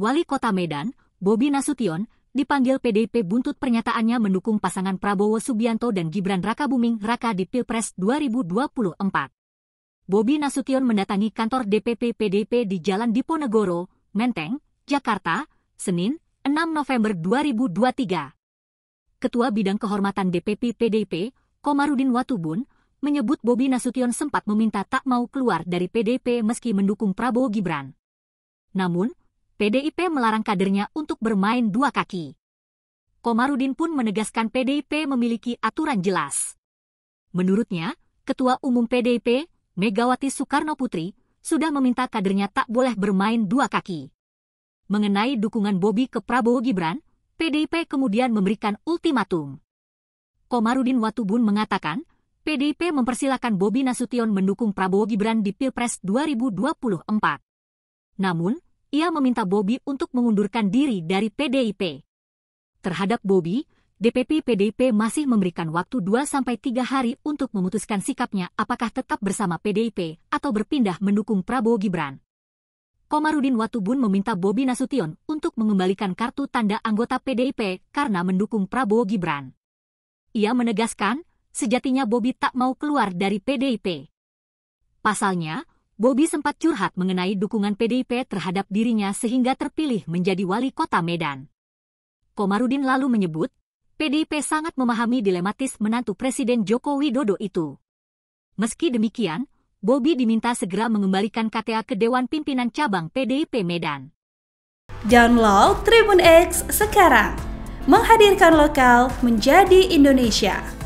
Wali Kota Medan, Bobi Nasution, dipanggil PDIP buntut pernyataannya mendukung pasangan Prabowo Subianto dan Gibran Rakabuming Raka di Pilpres 2024. Bobi Nasution mendatangi kantor DPP PDIP di Jalan Diponegoro, Menteng, Jakarta, Senin, 6 November 2023. Ketua Bidang Kehormatan DPP PDIP, Komarudin Watubun, menyebut Bobi Nasution sempat meminta tak mau keluar dari PDP meski mendukung Prabowo Gibran. Namun, PDIP melarang kadernya untuk bermain dua kaki. Komarudin pun menegaskan PDIP memiliki aturan jelas. Menurutnya, Ketua Umum PDIP, Megawati Soekarno Putri, sudah meminta kadernya tak boleh bermain dua kaki. Mengenai dukungan Bobi ke Prabowo Gibran, PDIP kemudian memberikan ultimatum. Komarudin Watubun mengatakan, PDIP mempersilahkan Bobi Nasution mendukung Prabowo Gibran di Pilpres 2024. Namun, ia meminta Bobi untuk mengundurkan diri dari PDIP. Terhadap Bobi, DPP PDIP masih memberikan waktu 2-3 hari untuk memutuskan sikapnya apakah tetap bersama PDIP atau berpindah mendukung Prabowo Gibran. Komarudin Watubun meminta Bobi Nasution untuk mengembalikan kartu tanda anggota PDIP karena mendukung Prabowo Gibran. Ia menegaskan, sejatinya Bobi tak mau keluar dari PDIP. Pasalnya, Bobi sempat curhat mengenai dukungan PDIP terhadap dirinya sehingga terpilih menjadi wali kota Medan. Komarudin lalu menyebut, PDIP sangat memahami dilematis menantu Presiden Joko Widodo itu. Meski demikian, Bobi diminta segera mengembalikan KTA ke Dewan Pimpinan Cabang PDIP Medan. Download Tribun X sekarang, menghadirkan lokal menjadi Indonesia.